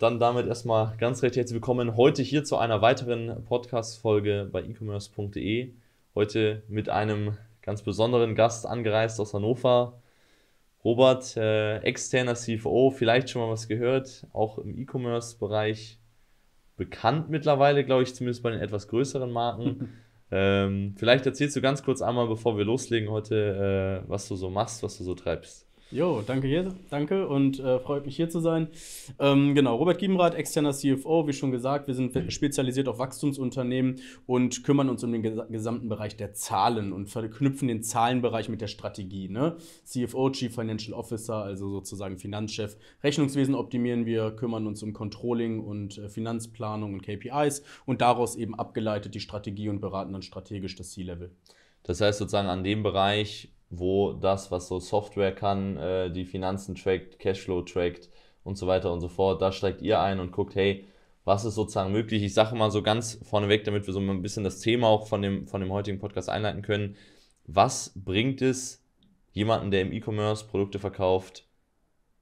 Dann damit erstmal ganz recht herzlich willkommen heute hier zu einer weiteren Podcast-Folge bei e-commerce.de. Heute mit einem ganz besonderen Gast angereist aus Hannover. Robert, äh, externer CFO, vielleicht schon mal was gehört, auch im E-Commerce-Bereich bekannt mittlerweile, glaube ich, zumindest bei den etwas größeren Marken. ähm, vielleicht erzählst du ganz kurz einmal, bevor wir loslegen heute, äh, was du so machst, was du so treibst. Jo, danke hier, danke und äh, freut mich hier zu sein. Ähm, genau, Robert Giebenrath, externer CFO, wie schon gesagt, wir sind mhm. spezialisiert auf Wachstumsunternehmen und kümmern uns um den gesamten Bereich der Zahlen und verknüpfen den Zahlenbereich mit der Strategie. Ne? CFO, Chief Financial Officer, also sozusagen Finanzchef. Rechnungswesen optimieren wir, kümmern uns um Controlling und äh, Finanzplanung und KPIs und daraus eben abgeleitet die Strategie und beraten dann strategisch das C-Level. Das heißt sozusagen an dem Bereich wo das, was so Software kann, äh, die Finanzen trackt, Cashflow trackt und so weiter und so fort, da steigt ihr ein und guckt, hey, was ist sozusagen möglich? Ich sage mal so ganz vorneweg, damit wir so ein bisschen das Thema auch von dem, von dem heutigen Podcast einleiten können. Was bringt es jemanden, der im E-Commerce Produkte verkauft,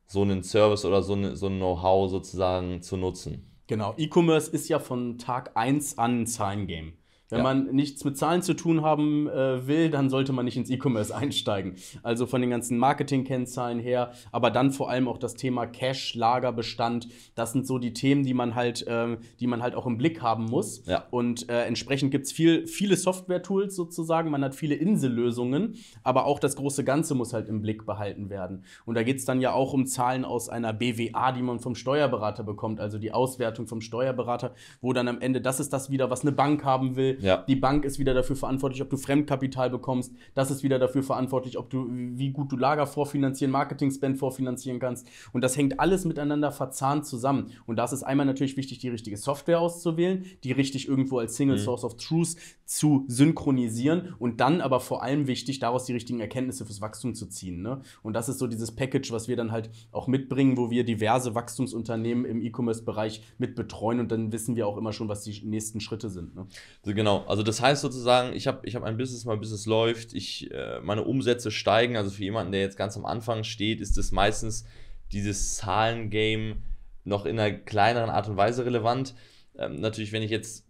so einen Service oder so, eine, so ein Know-how sozusagen zu nutzen? Genau, E-Commerce ist ja von Tag 1 an ein Zahlen-Game. Wenn ja. man nichts mit Zahlen zu tun haben äh, will, dann sollte man nicht ins E-Commerce einsteigen. Also von den ganzen Marketing-Kennzahlen her, aber dann vor allem auch das Thema Cash, Lagerbestand. Das sind so die Themen, die man halt, äh, die man halt auch im Blick haben muss. Ja. Und äh, entsprechend gibt es viel, viele Software-Tools sozusagen. Man hat viele Insellösungen, aber auch das große Ganze muss halt im Blick behalten werden. Und da geht es dann ja auch um Zahlen aus einer BWA, die man vom Steuerberater bekommt, also die Auswertung vom Steuerberater, wo dann am Ende das ist das wieder, was eine Bank haben will ja. Die Bank ist wieder dafür verantwortlich, ob du Fremdkapital bekommst. Das ist wieder dafür verantwortlich, ob du, wie gut du Lager vorfinanzieren, Marketing-Spend vorfinanzieren kannst. Und das hängt alles miteinander verzahnt zusammen. Und das ist einmal natürlich wichtig, die richtige Software auszuwählen, die richtig irgendwo als Single mhm. Source of Truth zu synchronisieren und dann aber vor allem wichtig, daraus die richtigen Erkenntnisse fürs Wachstum zu ziehen. Ne? Und das ist so dieses Package, was wir dann halt auch mitbringen, wo wir diverse Wachstumsunternehmen im E-Commerce-Bereich mit betreuen und dann wissen wir auch immer schon, was die nächsten Schritte sind. Ne? Also genau Genau, also das heißt sozusagen, ich habe ich hab ein Business, mein Business läuft, ich, äh, meine Umsätze steigen. Also für jemanden, der jetzt ganz am Anfang steht, ist das meistens dieses Zahlengame noch in einer kleineren Art und Weise relevant. Ähm, natürlich, wenn ich jetzt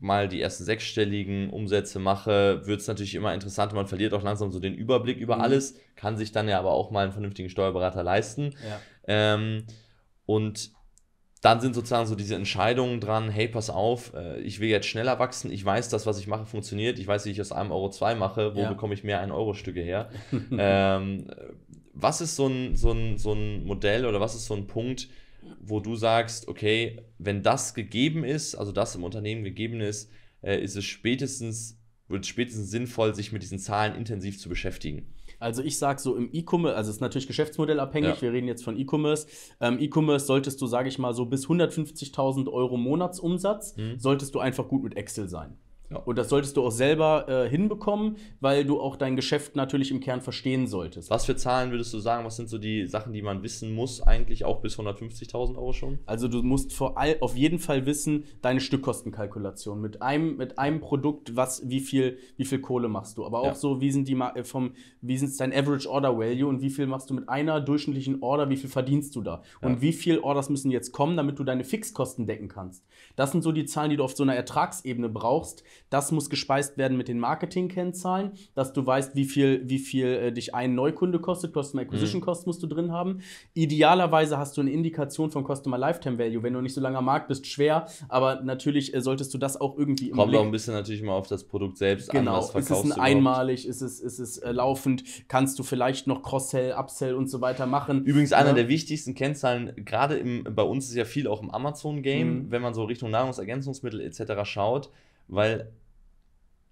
mal die ersten sechsstelligen Umsätze mache, wird es natürlich immer interessanter. Man verliert auch langsam so den Überblick über mhm. alles, kann sich dann ja aber auch mal einen vernünftigen Steuerberater leisten. Ja. Ähm, und dann sind sozusagen so diese Entscheidungen dran, hey, pass auf, äh, ich will jetzt schneller wachsen, ich weiß, das, was ich mache, funktioniert, ich weiß, wie ich aus einem Euro zwei mache, wo ja. bekomme ich mehr ein Euro Stücke her. ähm, was ist so ein, so, ein, so ein Modell oder was ist so ein Punkt, wo du sagst, okay, wenn das gegeben ist, also das im Unternehmen gegeben ist, äh, ist es spätestens, wird spätestens sinnvoll, sich mit diesen Zahlen intensiv zu beschäftigen? Also ich sage so im E-Commerce, also es ist natürlich geschäftsmodellabhängig, ja. wir reden jetzt von E-Commerce. Ähm, E-Commerce solltest du, sage ich mal, so bis 150.000 Euro Monatsumsatz, mhm. solltest du einfach gut mit Excel sein. Ja. Und das solltest du auch selber äh, hinbekommen, weil du auch dein Geschäft natürlich im Kern verstehen solltest. Was für Zahlen würdest du sagen? Was sind so die Sachen, die man wissen muss, eigentlich auch bis 150.000 Euro schon? Also, du musst vor all, auf jeden Fall wissen, deine Stückkostenkalkulation. Mit einem, mit einem Produkt, was, wie, viel, wie viel Kohle machst du? Aber auch ja. so, wie sind die äh, vom, wie ist dein Average Order Value und wie viel machst du mit einer durchschnittlichen Order, wie viel verdienst du da? Ja. Und wie viele Orders müssen jetzt kommen, damit du deine Fixkosten decken kannst? Das sind so die Zahlen, die du auf so einer Ertragsebene brauchst, das muss gespeist werden mit den Marketing-Kennzahlen, dass du weißt, wie viel, wie viel äh, dich ein Neukunde kostet, Customer Acquisition mhm. Cost musst du drin haben. Idealerweise hast du eine Indikation von Customer Lifetime Value. Wenn du nicht so lange am Markt bist, schwer, aber natürlich äh, solltest du das auch irgendwie im Kommt Blick. auch ein bisschen natürlich mal auf das Produkt selbst genau. an, was verkaufst Ist es ein einmalig, ist es, ist es äh, laufend, kannst du vielleicht noch Cross-Sell, Upsell und so weiter machen. Übrigens einer ne? der wichtigsten Kennzahlen, gerade bei uns ist ja viel auch im Amazon-Game, mhm. wenn man so Richtung Nahrungsergänzungsmittel etc. schaut, weil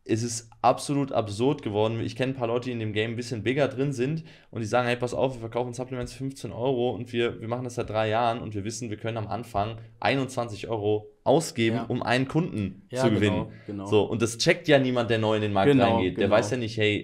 es ist absolut absurd geworden. Ich kenne ein paar Leute, die in dem Game ein bisschen bigger drin sind und die sagen, hey, pass auf, wir verkaufen Supplements 15 Euro und wir, wir machen das seit drei Jahren und wir wissen, wir können am Anfang 21 Euro ausgeben, ja. um einen Kunden ja, zu genau, gewinnen. Genau, genau. So, und das checkt ja niemand, der neu in den Markt genau, reingeht. Der genau. weiß ja nicht, hey,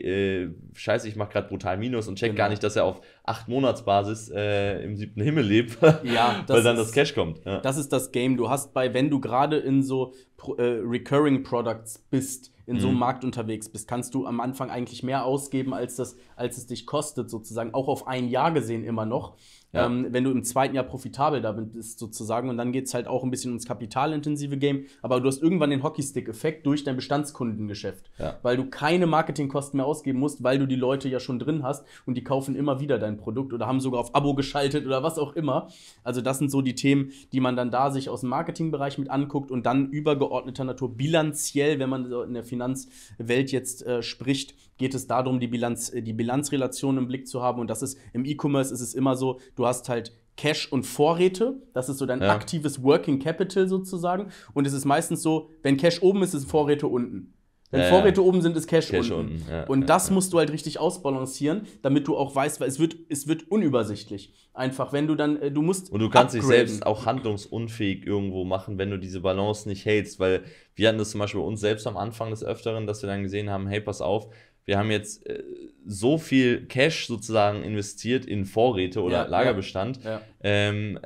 äh, scheiße, ich mache gerade brutal Minus und checkt genau. gar nicht, dass er auf 8 Monatsbasis äh, im siebten Himmel lebt, ja, weil dann ist, das Cash kommt. Ja. Das ist das Game. Du hast bei, wenn du gerade in so, Pro, äh, Recurring Products bist, in mhm. so einem mhm. Markt unterwegs bist, kannst du am Anfang eigentlich mehr ausgeben, als, das, als es dich kostet, sozusagen, auch auf ein Jahr gesehen immer noch ja. ähm, wenn du im zweiten Jahr profitabel damit bist, sozusagen. Und dann geht es halt auch ein bisschen ums kapitalintensive Game. Aber du hast irgendwann den Hockeystick-Effekt durch dein Bestandskundengeschäft, ja. weil du keine Marketingkosten mehr ausgeben musst, weil du die Leute ja schon drin hast und die kaufen immer wieder dein Produkt oder haben sogar auf Abo geschaltet oder was auch immer. Also, das sind so die Themen, die man dann da sich aus dem Marketingbereich mit anguckt und dann übergeordneter Natur bilanziell, wenn man in der Finanzwelt jetzt äh, spricht, geht es darum, die, Bilanz, äh, die Bilanzrelation im Blick zu haben. Und das ist im E-Commerce ist es immer so, du hast halt Cash und Vorräte. Das ist so dein ja. aktives Working Capital sozusagen. Und es ist meistens so, wenn Cash oben ist, ist Vorräte unten. Wenn ja, Vorräte ja. oben sind, ist Cash, Cash unten. unten. Ja, und das musst du halt richtig ausbalancieren, damit du auch weißt, weil es wird, es wird unübersichtlich. Einfach, wenn du dann, äh, du musst. Und du kannst upgraden. dich selbst auch handlungsunfähig irgendwo machen, wenn du diese Balance nicht hältst, weil wir hatten das zum Beispiel bei uns selbst am Anfang des Öfteren, dass wir dann gesehen haben, hey, pass auf, wir haben jetzt äh, so viel Cash sozusagen investiert in Vorräte oder ja, Lagerbestand, ja, ja. Ähm,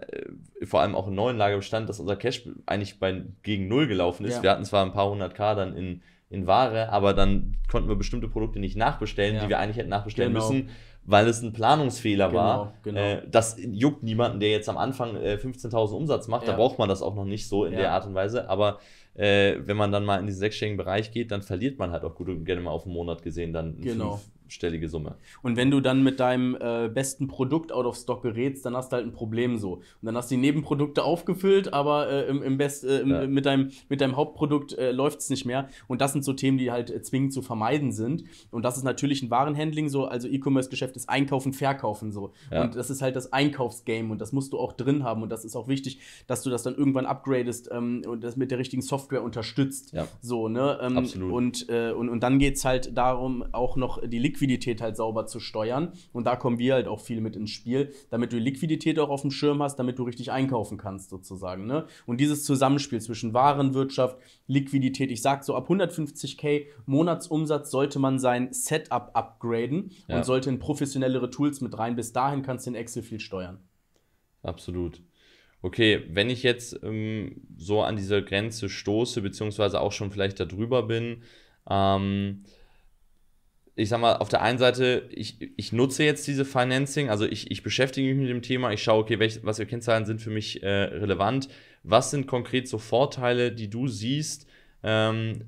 äh, vor allem auch in neuen Lagerbestand, dass unser Cash eigentlich bei, gegen Null gelaufen ist. Wir hatten zwar ein paar hundert K dann in, in Ware, aber dann konnten wir bestimmte Produkte nicht nachbestellen, die wir eigentlich hätten nachbestellen genau. müssen weil es ein Planungsfehler genau, war. Genau. Äh, das juckt niemanden, der jetzt am Anfang äh, 15.000 Umsatz macht. Ja. Da braucht man das auch noch nicht so in ja. der Art und Weise. Aber äh, wenn man dann mal in diesen sechsstelligen Bereich geht, dann verliert man halt auch gut und gerne mal auf einen Monat gesehen dann genau achtstellige Summe. Und wenn du dann mit deinem äh, besten Produkt out of stock gerätst, dann hast du halt ein Problem so. Und dann hast du die Nebenprodukte aufgefüllt, aber äh, im, im Best, äh, im, ja. mit, deinem, mit deinem Hauptprodukt äh, läuft es nicht mehr. Und das sind so Themen, die halt äh, zwingend zu vermeiden sind. Und das ist natürlich ein Warenhandling so. Also E-Commerce-Geschäft ist Einkaufen, Verkaufen so. Ja. Und das ist halt das Einkaufsgame und das musst du auch drin haben. Und das ist auch wichtig, dass du das dann irgendwann upgradest ähm, und das mit der richtigen Software unterstützt. Ja. So, ne? Ähm, Absolut. Und, äh, und, und dann geht es halt darum, auch noch die Liquidität Liquidität halt sauber zu steuern. Und da kommen wir halt auch viel mit ins Spiel, damit du Liquidität auch auf dem Schirm hast, damit du richtig einkaufen kannst sozusagen. Ne? Und dieses Zusammenspiel zwischen Warenwirtschaft, Liquidität, ich sag so ab 150k Monatsumsatz sollte man sein Setup upgraden ja. und sollte in professionellere Tools mit rein. Bis dahin kannst du in Excel viel steuern. Absolut. Okay, wenn ich jetzt ähm, so an dieser Grenze stoße, beziehungsweise auch schon vielleicht darüber bin, ähm, ich sag mal, auf der einen Seite, ich, ich nutze jetzt diese Financing, also ich, ich beschäftige mich mit dem Thema, ich schaue, okay, welch, was für Kennzahlen sind für mich äh, relevant, was sind konkret so Vorteile, die du siehst, ähm,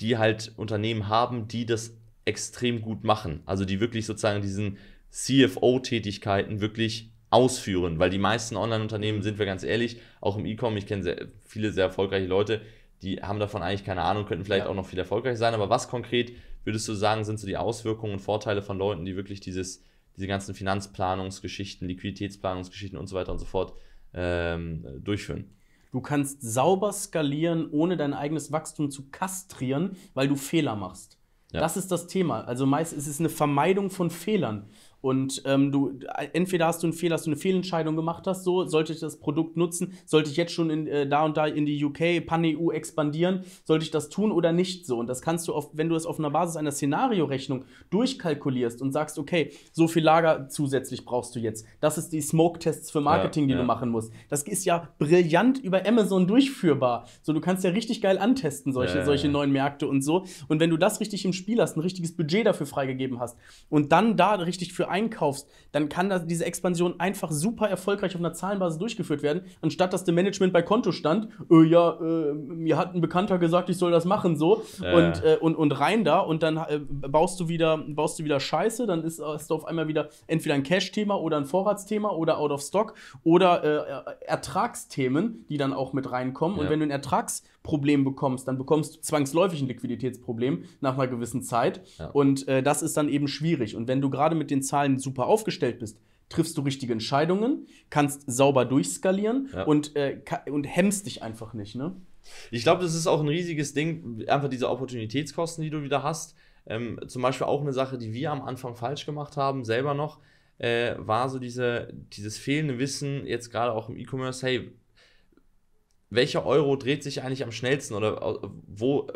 die halt Unternehmen haben, die das extrem gut machen, also die wirklich sozusagen diesen CFO-Tätigkeiten wirklich ausführen, weil die meisten Online-Unternehmen, mhm. sind wir ganz ehrlich, auch im E-Com, ich kenne sehr, viele sehr erfolgreiche Leute, die haben davon eigentlich keine Ahnung, könnten vielleicht ja. auch noch viel erfolgreicher sein, aber was konkret würdest du sagen, sind so die Auswirkungen und Vorteile von Leuten, die wirklich dieses, diese ganzen Finanzplanungsgeschichten, Liquiditätsplanungsgeschichten und so weiter und so fort ähm, durchführen? Du kannst sauber skalieren, ohne dein eigenes Wachstum zu kastrieren, weil du Fehler machst. Ja. Das ist das Thema. Also meist ist es eine Vermeidung von Fehlern. Und ähm, du äh, entweder hast du einen Fehler, dass du eine Fehlentscheidung gemacht hast, so sollte ich das Produkt nutzen, sollte ich jetzt schon in, äh, da und da in die UK, Pan-EU expandieren, sollte ich das tun oder nicht so. Und das kannst du, auf, wenn du es auf einer Basis einer Szenariorechnung durchkalkulierst und sagst, okay, so viel Lager zusätzlich brauchst du jetzt. Das ist die Smoke-Tests für Marketing, ja, die ja. du machen musst. Das ist ja brillant über Amazon durchführbar. So, du kannst ja richtig geil antesten, solche, ja, solche neuen Märkte und so. Und wenn du das richtig im Spiel hast, ein richtiges Budget dafür freigegeben hast und dann da richtig für einkaufst, dann kann das, diese Expansion einfach super erfolgreich auf einer Zahlenbasis durchgeführt werden, anstatt dass dem Management bei Konto stand, äh, ja, äh, mir hat ein Bekannter gesagt, ich soll das machen, so, äh. Und, äh, und, und rein da und dann äh, baust, du wieder, baust du wieder Scheiße, dann ist, hast du auf einmal wieder entweder ein Cash-Thema oder ein Vorratsthema oder Out of Stock oder äh, Ertragsthemen, die dann auch mit reinkommen. Ja. Und wenn du ein Ertrags Problem bekommst, dann bekommst du zwangsläufig ein Liquiditätsproblem nach einer gewissen Zeit. Ja. Und äh, das ist dann eben schwierig. Und wenn du gerade mit den Zahlen super aufgestellt bist, triffst du richtige Entscheidungen, kannst sauber durchskalieren ja. und, äh, und hemmst dich einfach nicht. Ne? Ich glaube, das ist auch ein riesiges Ding, einfach diese Opportunitätskosten, die du wieder hast. Ähm, zum Beispiel auch eine Sache, die wir am Anfang falsch gemacht haben, selber noch, äh, war so diese, dieses fehlende Wissen, jetzt gerade auch im E-Commerce, hey, welcher Euro dreht sich eigentlich am schnellsten oder äh, wo,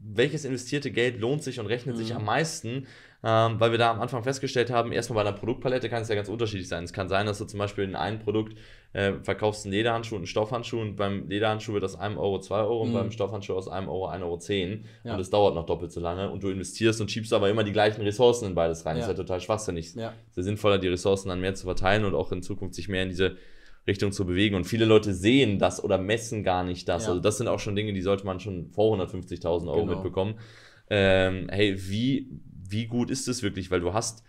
welches investierte Geld lohnt sich und rechnet mhm. sich am meisten, ähm, weil wir da am Anfang festgestellt haben, erstmal bei einer Produktpalette kann es ja ganz unterschiedlich sein. Es kann sein, dass du zum Beispiel in einem Produkt äh, verkaufst einen Lederhandschuh und einen Stoffhandschuh und beim Lederhandschuh wird aus einem Euro zwei Euro mhm. und beim Stoffhandschuh aus einem Euro 1,10 Euro. Zehn. Ja. Und es dauert noch doppelt so lange und du investierst und schiebst aber immer die gleichen Ressourcen in beides rein. Ja. Das ist ja total schwachsinnig. Ja. Es ist sinnvoller, die Ressourcen dann mehr zu verteilen und auch in Zukunft sich mehr in diese Richtung zu bewegen. Und viele Leute sehen das oder messen gar nicht das. Ja. Also das sind auch schon Dinge, die sollte man schon vor 150.000 Euro genau. mitbekommen. Ähm, hey, wie, wie gut ist es wirklich? Weil du hast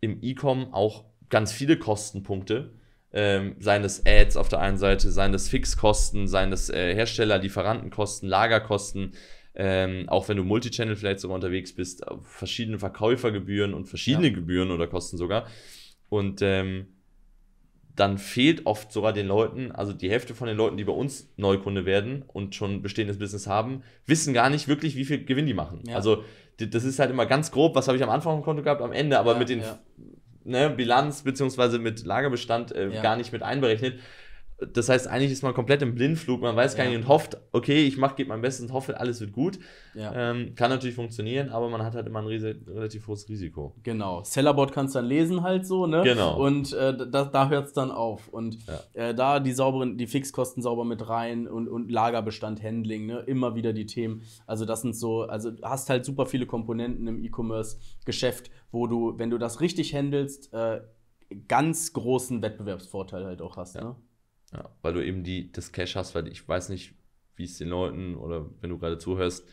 im E-Com auch ganz viele Kostenpunkte. Ähm, seien es Ads auf der einen Seite, seien es Fixkosten, seien es äh, Hersteller, Lieferantenkosten, Lagerkosten, ähm, auch wenn du Multichannel vielleicht sogar unterwegs bist, äh, verschiedene Verkäufergebühren und verschiedene ja. Gebühren oder Kosten sogar. Und ähm, dann fehlt oft sogar den Leuten, also die Hälfte von den Leuten, die bei uns Neukunde werden und schon bestehendes Business haben, wissen gar nicht wirklich, wie viel Gewinn die machen. Ja. Also das ist halt immer ganz grob, was habe ich am Anfang im Konto gehabt, am Ende, aber ja, mit den ja. ne, Bilanz bzw. mit Lagerbestand äh, gar nicht mit einberechnet. Das heißt, eigentlich ist man komplett im Blindflug, man weiß gar ja. nicht und hofft, okay, ich mache, gebe mein Bestes und hoffe, alles wird gut. Ja. Ähm, kann natürlich funktionieren, aber man hat halt immer ein relativ hohes Risiko. Genau. Sellerboard kannst du dann lesen halt so, ne? Genau. Und äh, da, da hört es dann auf. Und ja. äh, da die sauberen, die Fixkosten sauber mit rein und, und Lagerbestand, Handling, ne? Immer wieder die Themen. Also das sind so, also hast halt super viele Komponenten im E-Commerce-Geschäft, wo du, wenn du das richtig handelst, äh, ganz großen Wettbewerbsvorteil halt auch hast. Ja. Ne? Ja, weil du eben die, das Cash hast, weil ich weiß nicht, wie es den Leuten oder wenn du gerade zuhörst,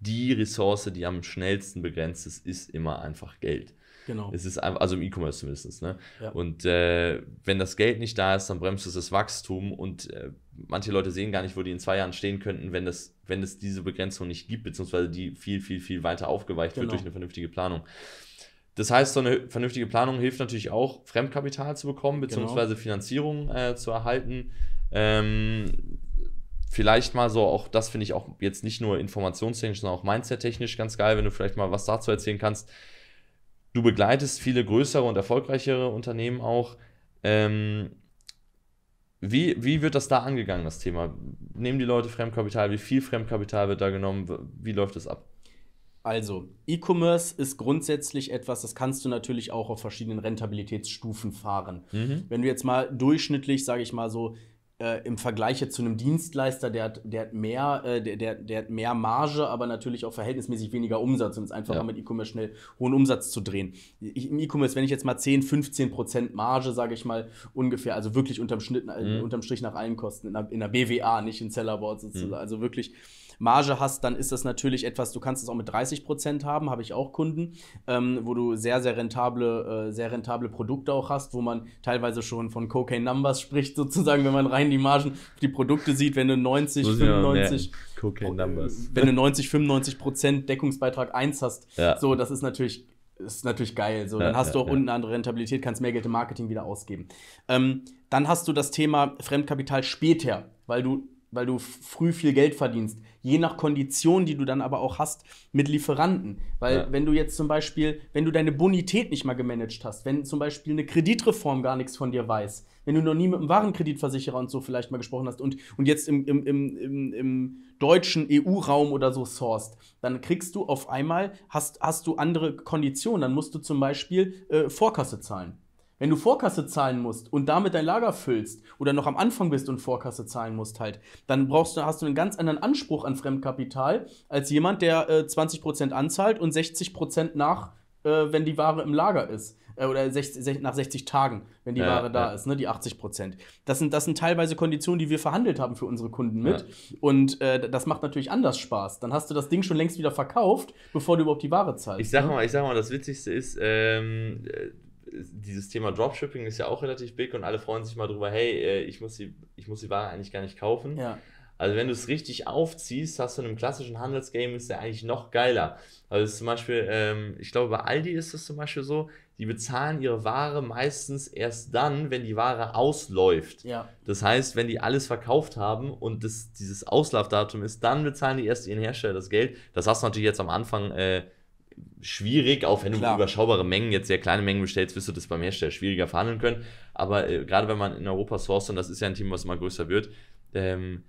die Ressource, die am schnellsten begrenzt ist, ist immer einfach Geld. Genau. Es ist einfach, also im E-Commerce zumindest. Ne? Ja. Und äh, wenn das Geld nicht da ist, dann bremst es das Wachstum und äh, manche Leute sehen gar nicht, wo die in zwei Jahren stehen könnten, wenn, das, wenn es diese Begrenzung nicht gibt, beziehungsweise die viel, viel, viel weiter aufgeweicht genau. wird durch eine vernünftige Planung. Das heißt, so eine vernünftige Planung hilft natürlich auch, Fremdkapital zu bekommen, genau. beziehungsweise genau. Finanzierung äh, zu erhalten. Ähm, vielleicht mal so, auch das finde ich auch jetzt nicht nur informationstechnisch, sondern auch mindsettechnisch ganz geil, wenn du vielleicht mal was dazu erzählen kannst. Du begleitest viele größere und erfolgreichere Unternehmen auch. Ähm, wie, wie wird das da angegangen, das Thema? Nehmen die Leute Fremdkapital? Wie viel Fremdkapital wird da genommen? Wie läuft das ab? Also, E-Commerce ist grundsätzlich etwas, das kannst du natürlich auch auf verschiedenen Rentabilitätsstufen fahren. Mhm. Wenn du jetzt mal durchschnittlich, sage ich mal so, äh, im Vergleich jetzt zu einem Dienstleister, der hat, der hat mehr, äh, der, der, der hat mehr Marge, aber natürlich auch verhältnismäßig weniger Umsatz und es ist einfacher ja. mit E-Commerce schnell hohen Umsatz zu drehen. Ich, Im E-Commerce, wenn ich jetzt mal 10, 15 Prozent Marge, sage ich mal, ungefähr, also wirklich unterm, Schnitt, äh, mhm. unterm Strich nach allen Kosten, in der, in der BWA, nicht in Sellerboard sozusagen, mhm. also wirklich Marge hast, dann ist das natürlich etwas, du kannst es auch mit 30 Prozent haben, habe ich auch Kunden, ähm, wo du sehr, sehr rentable, äh, sehr rentable Produkte auch hast, wo man teilweise schon von Cocaine Numbers spricht, sozusagen, wenn man rein die Margen, die Produkte sieht, wenn du 90, 95. Cocaine oh, äh, Numbers. Wenn du 90, 95 Prozent Deckungsbeitrag 1 hast, ja. so, das ist natürlich ist natürlich geil. So, dann hast ja, du auch ja. unten eine andere Rentabilität, kannst mehr Geld im Marketing wieder ausgeben. Ähm, dann hast du das Thema Fremdkapital später, weil du weil du früh viel Geld verdienst. Je nach Kondition, die du dann aber auch hast mit Lieferanten. Weil ja. wenn du jetzt zum Beispiel, wenn du deine Bonität nicht mal gemanagt hast, wenn zum Beispiel eine Kreditreform gar nichts von dir weiß, wenn du noch nie mit einem Warenkreditversicherer und so vielleicht mal gesprochen hast und, und jetzt im, im, im, im, im deutschen EU-Raum oder so sourced, dann kriegst du auf einmal, hast, hast du andere Konditionen. Dann musst du zum Beispiel äh, Vorkasse zahlen. Wenn du Vorkasse zahlen musst und damit dein Lager füllst oder noch am Anfang bist und Vorkasse zahlen musst halt, dann brauchst du, hast du einen ganz anderen Anspruch an Fremdkapital als jemand, der äh, 20% anzahlt und 60% nach, äh, wenn die Ware im Lager ist. Äh, oder 60, nach 60 Tagen, wenn die ja, Ware da ja. ist, ne, die 80 Prozent. Das sind, das sind teilweise Konditionen, die wir verhandelt haben für unsere Kunden mit. Ja. Und äh, das macht natürlich anders Spaß. Dann hast du das Ding schon längst wieder verkauft, bevor du überhaupt die Ware zahlst. Ich sag ne? mal, ich sag mal, das Witzigste ist, ähm, äh, dieses Thema Dropshipping ist ja auch relativ big und alle freuen sich mal drüber, hey, äh, ich muss die, ich muss die Ware eigentlich gar nicht kaufen. Ja. Also wenn du es richtig aufziehst, hast du in einem klassischen Handelsgame ist der eigentlich noch geiler. Also zum Beispiel, ähm, ich glaube bei Aldi ist es zum Beispiel so, die bezahlen ihre Ware meistens erst dann, wenn die Ware ausläuft. Ja. Das heißt, wenn die alles verkauft haben und das, dieses Auslaufdatum ist, dann bezahlen die erst ihren Hersteller das Geld. Das hast du natürlich jetzt am Anfang äh, schwierig, auch wenn Klar. du überschaubare Mengen, jetzt sehr kleine Mengen bestellst, wirst du das beim Hersteller schwieriger verhandeln können. Aber äh, gerade wenn man in Europa sourced, und das ist ja ein Thema, was immer größer wird, ähm,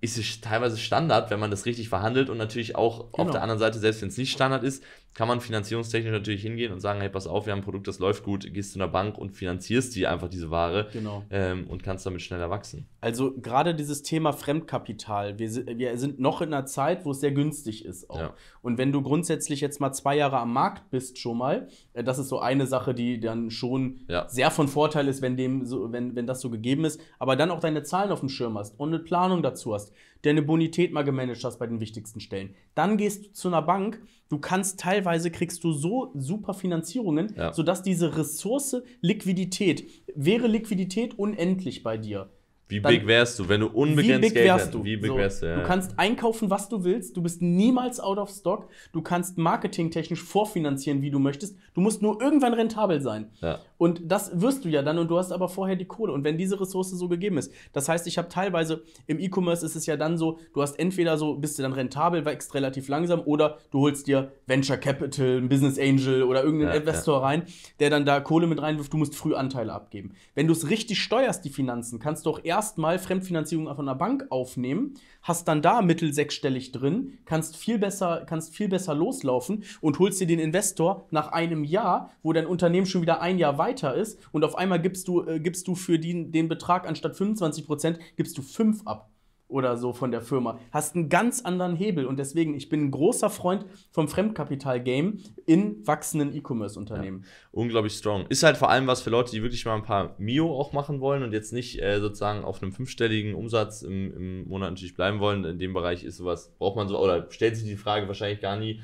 ist es teilweise Standard, wenn man das richtig verhandelt und natürlich auch genau. auf der anderen Seite, selbst wenn es nicht Standard ist, kann man finanzierungstechnisch natürlich hingehen und sagen, hey, pass auf, wir haben ein Produkt, das läuft gut, gehst zu einer Bank und finanzierst die einfach diese Ware genau. ähm, und kannst damit schneller wachsen. Also gerade dieses Thema Fremdkapital, wir, wir, sind noch in einer Zeit, wo es sehr günstig ist auch. Ja. Und wenn du grundsätzlich jetzt mal zwei Jahre am Markt bist schon mal, äh, das ist so eine Sache, die dann schon ja. sehr von Vorteil ist, wenn, dem so, wenn, wenn das so gegeben ist, aber dann auch deine Zahlen auf dem Schirm hast und eine Planung dazu hast, hast, der eine Bonität mal gemanagt hast bei den wichtigsten Stellen. Dann gehst du zu einer Bank, du kannst teilweise kriegst du so super Finanzierungen, ja. sodass diese Ressource Liquidität, wäre Liquidität unendlich bei dir. Wie dann, big wärst du, wenn du unbegrenzt Geld hättest? Du? Wie big so, wärst du? Ja. Du kannst einkaufen, was du willst. Du bist niemals out of stock. Du kannst marketingtechnisch vorfinanzieren, wie du möchtest. Du musst nur irgendwann rentabel sein. Ja. Und das wirst du ja dann und du hast aber vorher die Kohle. Und wenn diese Ressource so gegeben ist, das heißt, ich habe teilweise im E-Commerce ist es ja dann so, du hast entweder so, bist du dann rentabel, wächst relativ langsam oder du holst dir Venture Capital, ein Business Angel oder irgendeinen ja, Investor ja. rein, der dann da Kohle mit reinwirft, du musst früh Anteile abgeben. Wenn du es richtig steuerst, die Finanzen, kannst du auch erstmal Fremdfinanzierung von einer Bank aufnehmen, hast dann da Mittel sechsstellig drin, kannst viel besser, kannst viel besser loslaufen und holst dir den Investor nach einem Jahr, wo dein Unternehmen schon wieder ein Jahr weiter weiter ist und auf einmal gibst du, äh, gibst du für die, den Betrag anstatt 25 Prozent, gibst du 5 ab oder so von der Firma. Hast einen ganz anderen Hebel und deswegen, ich bin ein großer Freund vom Fremdkapital-Game in wachsenden E-Commerce-Unternehmen. Ja, unglaublich strong. Ist halt vor allem was für Leute, die wirklich mal ein paar Mio auch machen wollen und jetzt nicht äh, sozusagen auf einem fünfstelligen Umsatz im, im Monat natürlich bleiben wollen. In dem Bereich ist sowas, braucht man so, oder stellt sich die Frage wahrscheinlich gar nie.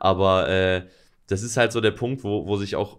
Aber äh, das ist halt so der Punkt, wo, wo sich auch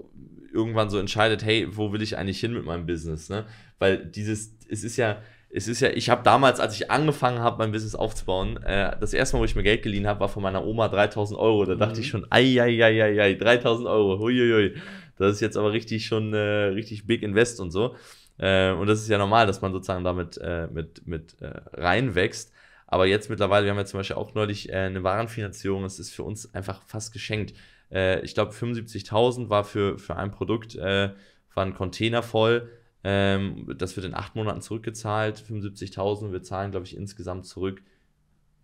irgendwann so entscheidet, hey, wo will ich eigentlich hin mit meinem Business? Ne? Weil dieses, es ist ja, es ist ja, ich habe damals, als ich angefangen habe, mein Business aufzubauen, äh, das erste Mal, wo ich mir Geld geliehen habe, war von meiner Oma 3000 Euro. Da dachte ich mhm. schon, ei, ei, ei, ei, ei 3000 Euro, huiuiui. Das ist jetzt aber richtig schon, äh, richtig big invest und so. Äh, und das ist ja normal, dass man sozusagen damit äh, mit, mit äh, reinwächst. Aber jetzt mittlerweile, wir haben ja zum Beispiel auch neulich äh, eine Warenfinanzierung, das ist für uns einfach fast geschenkt äh, ich glaube 75.000 war für, für ein Produkt, äh, war ein Container voll. Ähm, das wird in acht Monaten zurückgezahlt, 75.000. Wir zahlen, glaube ich, insgesamt zurück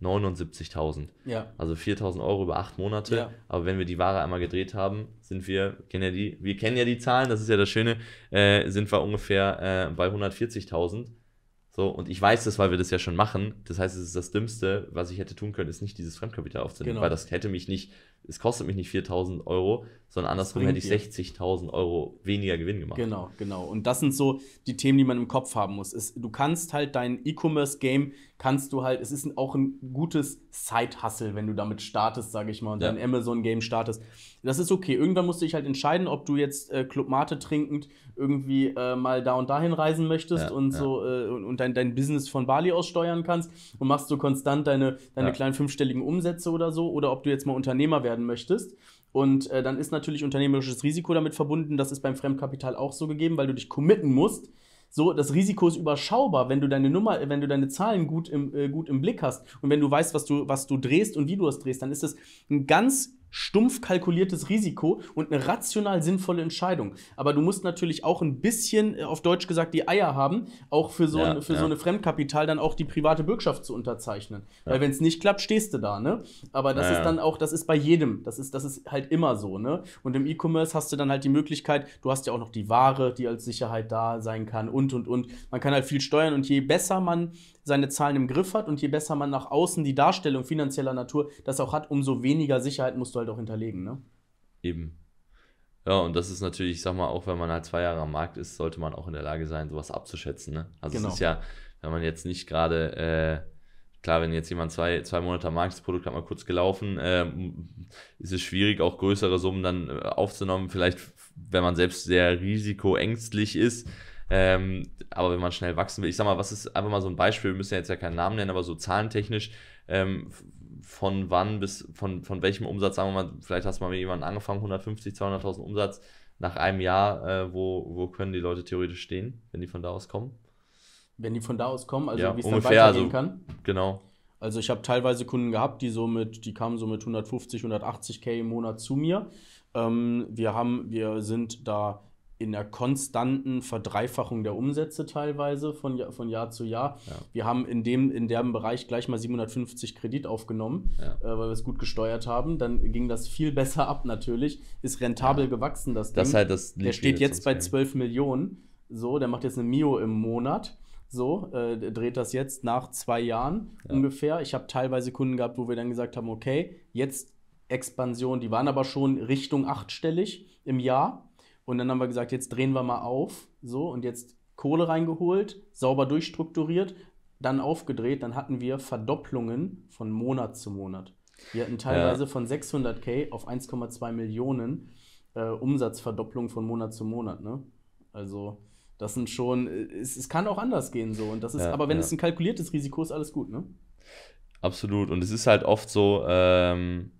79.000. Ja. Also 4.000 Euro über acht Monate. Ja. Aber wenn wir die Ware einmal gedreht haben, sind wir, kennen ja die, wir kennen ja die Zahlen, das ist ja das Schöne, äh, sind wir ungefähr äh, bei 140.000. So, und ich weiß das, weil wir das ja schon machen. Das heißt, es ist das Dümmste, was ich hätte tun können, ist nicht dieses Fremdkapital aufzunehmen, genau. weil das hätte mich nicht es kostet mich nicht 4000 Euro, sondern andersrum hätte ich 60.000 Euro weniger Gewinn gemacht. Genau, genau. Und das sind so die Themen, die man im Kopf haben muss. Es, du kannst halt dein E-Commerce-Game, kannst du halt, es ist auch ein gutes Side-Hustle, wenn du damit startest, sage ich mal, und ja. dein Amazon-Game startest. Das ist okay. Irgendwann musst du dich halt entscheiden, ob du jetzt äh, Club Mate trinkend irgendwie äh, mal da und dahin reisen möchtest ja, und ja. so äh, und dein, dein Business von Bali aus steuern kannst und machst so konstant deine, deine kleinen fünfstelligen Umsätze oder so, oder ob du jetzt mal Unternehmer wärst werden möchtest. Und äh, dann ist natürlich unternehmerisches Risiko damit verbunden. Das ist beim Fremdkapital auch so gegeben, weil du dich committen musst. So, das Risiko ist überschaubar, wenn du deine Nummer, wenn du deine Zahlen gut im, äh, gut im Blick hast und wenn du weißt, was du, was du drehst und wie du es drehst, dann ist es ein ganz stumpf kalkuliertes Risiko und eine rational sinnvolle Entscheidung. Aber du musst natürlich auch ein bisschen, äh, auf Deutsch gesagt, die Eier haben, auch für so, ja, ein, für ja. so eine Fremdkapital dann auch die private Bürgschaft zu unterzeichnen. Ja. Weil wenn es nicht klappt, stehst du da, ne? Aber das ist dann auch, das ist bei jedem, das ist, das ist halt immer so, ne? Und im E-Commerce hast du dann halt die Möglichkeit, du hast ja auch noch die Ware, die als Sicherheit da sein kann und, und, und. Man kann halt viel steuern und je besser man seine Zahlen im Griff hat und je besser man nach außen die Darstellung finanzieller Natur das auch hat, umso weniger Sicherheit musst du halt auch hinterlegen. Ne? Eben. Ja, und das ist natürlich, sag mal, auch wenn man halt zwei Jahre am Markt ist, sollte man auch in der Lage sein, sowas abzuschätzen. Ne? Also genau. es ist genau. ja, wenn man jetzt nicht gerade, äh, klar, wenn jetzt jemand zwei, zwei Monate am Markt ist, das Produkt hat mal kurz gelaufen, äh, ist es schwierig, auch größere Summen dann äh, aufzunehmen. Vielleicht, wenn man selbst sehr risikoängstlich ist, ähm, aber wenn man schnell wachsen will, ich sag mal, was ist einfach mal so ein Beispiel, wir müssen ja jetzt ja keinen Namen nennen, aber so zahlentechnisch, ähm, von wann bis von, von welchem Umsatz, sagen wir mal, vielleicht hast du mal mit jemandem angefangen, 150, 200.000 Umsatz nach einem Jahr, äh, wo, wo können die Leute theoretisch stehen, wenn die von da aus kommen? Wenn die von da aus kommen, also ja, wie es dann weitergehen also, kann? Genau. Also ich habe teilweise Kunden gehabt, die so mit, die kamen so mit 150, 180k im Monat zu mir. Ähm, wir haben, wir sind da in der konstanten Verdreifachung der Umsätze teilweise von, Jahr, von Jahr zu Jahr. Ja. Wir haben in dem, in dem Bereich gleich mal 750 Kredit aufgenommen, ja. äh, weil wir es gut gesteuert haben. Dann ging das viel besser ab natürlich. Ist rentabel ja. gewachsen, das, das Ding. Halt das der steht jetzt bei 12 Millionen. So, der macht jetzt eine Mio im Monat. So, äh, dreht das jetzt nach zwei Jahren ungefähr. Ich habe teilweise Kunden gehabt, wo wir dann gesagt haben, okay, jetzt Expansion. Die waren aber schon Richtung achtstellig im Jahr und dann haben wir gesagt, jetzt drehen wir mal auf, so, und jetzt Kohle reingeholt, sauber durchstrukturiert, dann aufgedreht, dann hatten wir Verdopplungen von Monat zu Monat. Wir hatten teilweise ja. von 600k auf 1,2 Millionen äh, Umsatzverdopplung von Monat zu Monat. Ne? Also das sind schon, äh, es, es, kann auch anders gehen so. Und das ist, ja, aber wenn ja. es ein kalkuliertes Risiko ist, alles gut. Ne? Absolut. Und es ist halt oft so, ähm,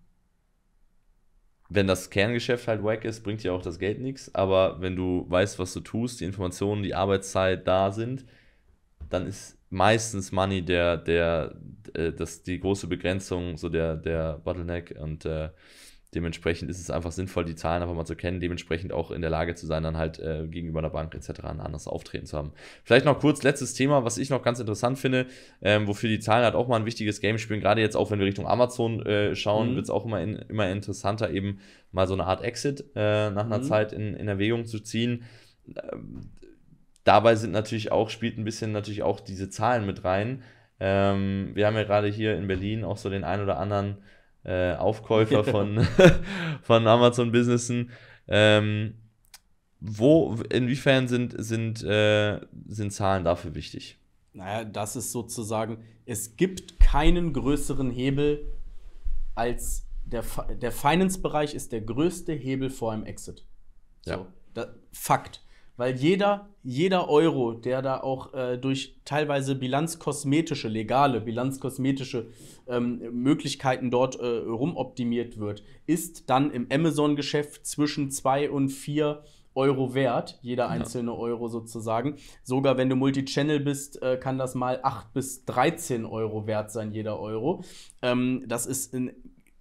wenn das Kerngeschäft halt wack ist, bringt dir auch das Geld nichts. Aber wenn du weißt, was du tust, die Informationen, die Arbeitszeit da sind, dann ist meistens Money der, der, der äh, das, die große Begrenzung, so der, der Bottleneck und äh, Dementsprechend ist es einfach sinnvoll, die Zahlen einfach mal zu kennen, dementsprechend auch in der Lage zu sein, dann halt äh, gegenüber einer Bank etc. ein anderes Auftreten zu haben. Vielleicht noch kurz letztes Thema, was ich noch ganz interessant finde, ähm, wofür die Zahlen halt auch mal ein wichtiges Game spielen. Gerade jetzt auch, wenn wir Richtung Amazon äh, schauen, mhm. wird es auch immer, in, immer interessanter, eben mal so eine Art Exit äh, nach einer mhm. Zeit in, in Erwägung zu ziehen. Ähm, dabei sind natürlich auch, spielt ein bisschen natürlich auch diese Zahlen mit rein. Ähm, wir haben ja gerade hier in Berlin auch so den ein oder anderen äh, Aufkäufer von, von Amazon-Businessen. Ähm, wo, inwiefern sind, sind, äh, sind Zahlen dafür wichtig? Naja, das ist sozusagen, es gibt keinen größeren Hebel als der, der Finance-Bereich ist der größte Hebel vor einem Exit. So, ja. Da, Fakt. Weil jeder, jeder Euro, der da auch äh, durch teilweise bilanzkosmetische, legale, bilanzkosmetische ähm, Möglichkeiten dort äh, rumoptimiert wird, ist dann im Amazon-Geschäft zwischen 2 und 4 Euro wert, jeder einzelne ja. Euro sozusagen. Sogar wenn du Multichannel bist, äh, kann das mal 8 bis 13 Euro wert sein, jeder Euro. Ähm, das ist ein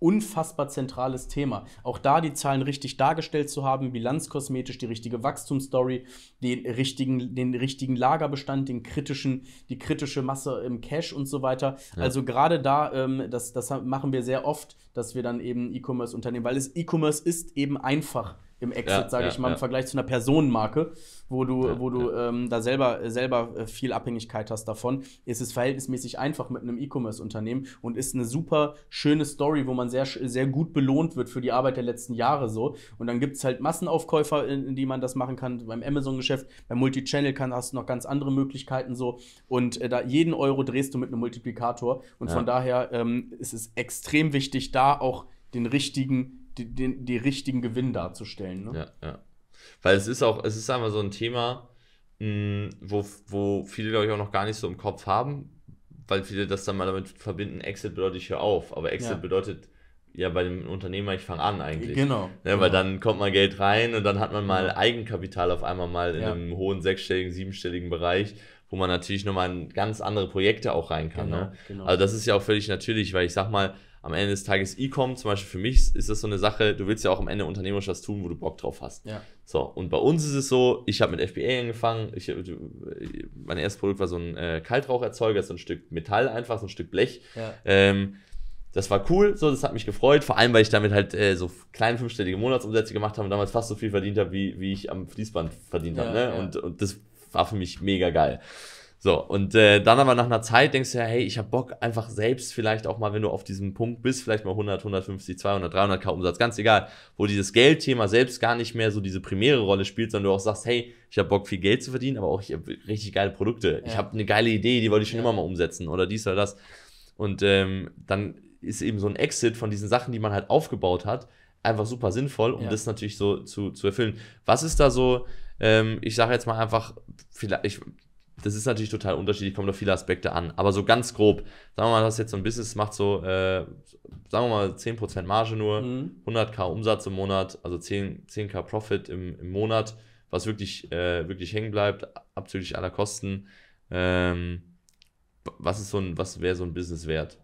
unfassbar zentrales Thema. Auch da die Zahlen richtig dargestellt zu haben, bilanzkosmetisch die richtige Wachstumsstory, den richtigen, den richtigen Lagerbestand, den kritischen, die kritische Masse im Cash und so weiter. Ja. Also gerade da, ähm, das, das machen wir sehr oft, dass wir dann eben E-Commerce unternehmen, weil es E-Commerce ist eben einfach im Exit, ja, sage ja, ich mal, im Vergleich zu einer Personenmarke, wo du, wo du ähm, da selber, selber äh, viel Abhängigkeit hast davon, ist es verhältnismäßig einfach mit einem E-Commerce-Unternehmen und ist eine super schöne Story, wo man sehr, sehr gut belohnt wird für die Arbeit der letzten Jahre so. Und dann gibt es halt Massenaufkäufer, in, in, die man das machen kann. Beim Amazon-Geschäft, beim Multichannel kann, hast du noch ganz andere Möglichkeiten so. Und äh, da jeden Euro drehst du mit einem Multiplikator. Und von daher ähm, ist es extrem wichtig, da auch den richtigen die, die, die richtigen Gewinn darzustellen. Ne? Ja, ja. Weil es ist auch, es ist einfach so ein Thema, mh, hm, wo, wo viele, glaube ich, auch noch gar nicht so im Kopf haben, weil viele das dann mal damit verbinden, Exit bedeutet ich höre auf, aber Exit ja. bedeutet ja bei dem Unternehmer, ich fange an eigentlich. Genau. Ja, ne, genau. Weil dann kommt mal Geld rein und dann hat man mal Eigenkapital auf einmal mal in ja. einem hohen sechsstelligen, siebenstelligen Bereich, wo man natürlich nochmal in ganz andere Projekte auch rein kann. Genau, ne? genau. Also das ist ja auch völlig natürlich, weil ich sag mal, am Ende des Tages E-Com, zum Beispiel für mich ist das so eine Sache, du willst ja auch am Ende unternehmerisch was tun, wo du Bock drauf hast. Ja. So, und bei uns ist es so, ich habe mit FBA angefangen, ich, äh, mein erstes Produkt war so ein äh, Kaltraucherzeuger, so ein Stück Metall einfach, so ein Stück Blech. Ja. Ähm, das war cool, so, das hat mich gefreut, vor allem, weil ich damit halt äh, so kleine fünfstellige Monatsumsätze gemacht habe und damals fast so viel verdient habe, wie, wie ich am Fließband verdient ja, habe. Ne? Ja. Und, und das war für mich mega geil. So, und äh, dann aber nach einer Zeit denkst du ja, hey, ich hab Bock, einfach selbst vielleicht auch mal, wenn du auf diesem Punkt bist, vielleicht mal 100, 150, 200, 300k Umsatz, ganz egal, wo dieses Geldthema selbst gar nicht mehr so diese primäre Rolle spielt, sondern du auch sagst, hey, ich hab Bock, viel Geld zu verdienen, aber auch ich habe richtig geile Produkte, ja. ich habe eine geile Idee, die wollte ich schon ja. immer mal umsetzen oder dies oder das. Und ähm, dann ist eben so ein Exit von diesen Sachen, die man halt aufgebaut hat, einfach super sinnvoll, um ja. das natürlich so zu, zu erfüllen. Was ist da so, ähm, ich sage jetzt mal einfach, vielleicht, ich, das ist natürlich total unterschiedlich, kommen da viele Aspekte an. Aber so ganz grob, sagen wir mal, das jetzt so ein Business macht so, äh, sagen wir mal 10% Marge nur, mhm. 100k Umsatz im Monat, also 10, 10k Profit im, im Monat, was wirklich, äh, wirklich hängen bleibt, abzüglich aller Kosten. Ähm, was ist so ein, was wäre so ein Business wert?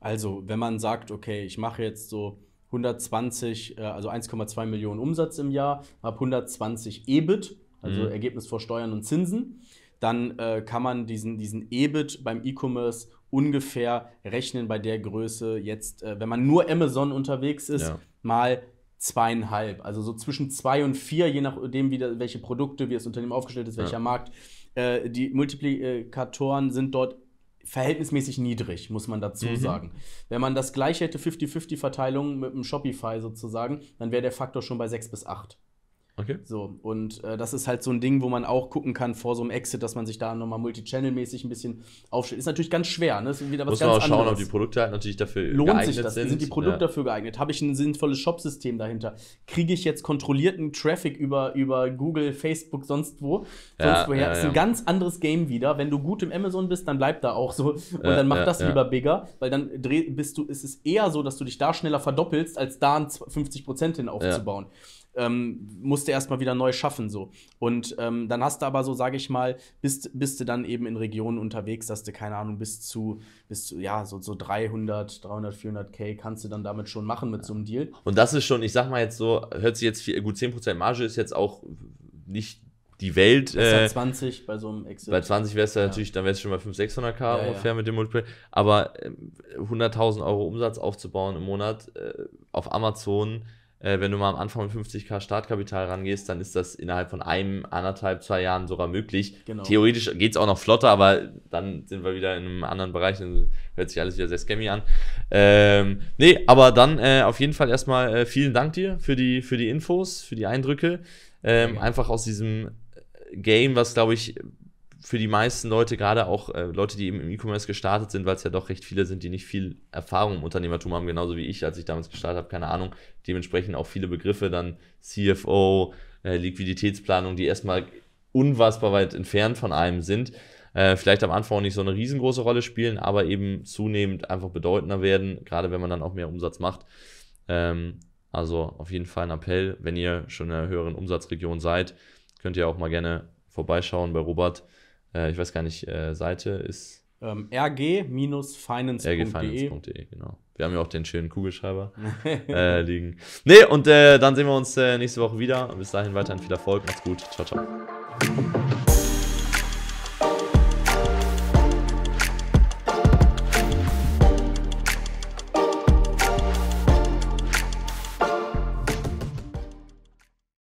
Also, wenn man sagt, okay, ich mache jetzt so 120, äh, also 1,2 Millionen Umsatz im Jahr, habe 120 EBIT, also mhm. Ergebnis vor Steuern und Zinsen dann äh, kann man diesen, diesen EBIT beim E-Commerce ungefähr rechnen bei der Größe jetzt, äh, wenn man nur Amazon unterwegs ist, ja. mal zweieinhalb. Also so zwischen zwei und vier, je nachdem, wie da, welche Produkte, wie das Unternehmen aufgestellt ist, welcher ja. Markt. Äh, die Multiplikatoren sind dort verhältnismäßig niedrig, muss man dazu mhm. sagen. Wenn man das gleiche hätte, 50-50-Verteilung mit dem Shopify sozusagen, dann wäre der Faktor schon bei sechs bis acht. Okay. So, und äh, das ist halt so ein Ding, wo man auch gucken kann vor so einem Exit, dass man sich da nochmal Multichannel-mäßig ein bisschen aufstellt. Ist natürlich ganz schwer, ne? Ist wieder was Muss ganz man auch anderes. schauen, ob die Produkte halt natürlich dafür Lohnt geeignet sich das? sind. Sind die Produkte ja. dafür geeignet? Habe ich ein sinnvolles Shopsystem dahinter? Kriege ich jetzt kontrollierten Traffic über, über Google, Facebook, sonst wo? Ja, sonst woher? Ja, ist ein ganz anderes Game wieder. Wenn du gut im Amazon bist, dann bleib da auch so. Und dann mach das lieber bigger, weil dann dreh, bist du, ist es eher so, dass du dich da schneller verdoppelst, als da 50% hin aufzubauen ähm, musste erstmal wieder neu schaffen so. Und ähm, dann hast du aber so, sage ich mal, bist, bist du dann eben in Regionen unterwegs, dass du, keine Ahnung, bis zu, bis zu ja, so, so 300, 300, 400 K kannst du dann damit schon machen mit ja. so einem Deal. Und das ist schon, ich sag mal jetzt so, hört sich jetzt viel, gut, 10% Marge ist jetzt auch nicht die Welt. Äh, ja 20 bei so einem Exit. Bei 20 wäre es ja natürlich, dann wäre es schon mal 500, 600 K ja, ungefähr ja. mit dem Multiplayer. Aber 100.000 ähm, Euro Umsatz aufzubauen im Monat äh, auf Amazon äh, wenn du mal am Anfang mit 50k Startkapital rangehst, dann ist das innerhalb von einem, anderthalb, zwei Jahren sogar möglich. Genau. Theoretisch geht es auch noch flotter, aber dann sind wir wieder in einem anderen Bereich, dann hört sich alles wieder sehr scammy an. Ähm, nee, aber dann äh, auf jeden Fall erstmal äh, vielen Dank dir für die, für die Infos, für die Eindrücke. Ähm, ja. Einfach aus diesem Game, was glaube ich für die meisten Leute, gerade auch äh, Leute, die eben im E-Commerce gestartet sind, weil es ja doch recht viele sind, die nicht viel Erfahrung im Unternehmertum haben, genauso wie ich, als ich damals gestartet habe, keine Ahnung, dementsprechend auch viele Begriffe, dann CFO, äh, Liquiditätsplanung, die erstmal unfassbar weit entfernt von einem sind, äh, vielleicht am Anfang auch nicht so eine riesengroße Rolle spielen, aber eben zunehmend einfach bedeutender werden, gerade wenn man dann auch mehr Umsatz macht. Ähm, also auf jeden Fall ein Appell, wenn ihr schon in einer höheren Umsatzregion seid, könnt ihr auch mal gerne vorbeischauen bei Robert äh, ich weiß gar nicht, äh, Seite ist. Ähm, rg-finance.de. rgfinance.de, genau. Wir haben ja auch den schönen Kugelschreiber äh, liegen. Nee, und äh, dann sehen wir uns äh, nächste Woche wieder. Bis dahin weiterhin viel Erfolg. Macht's gut. Ciao, ciao.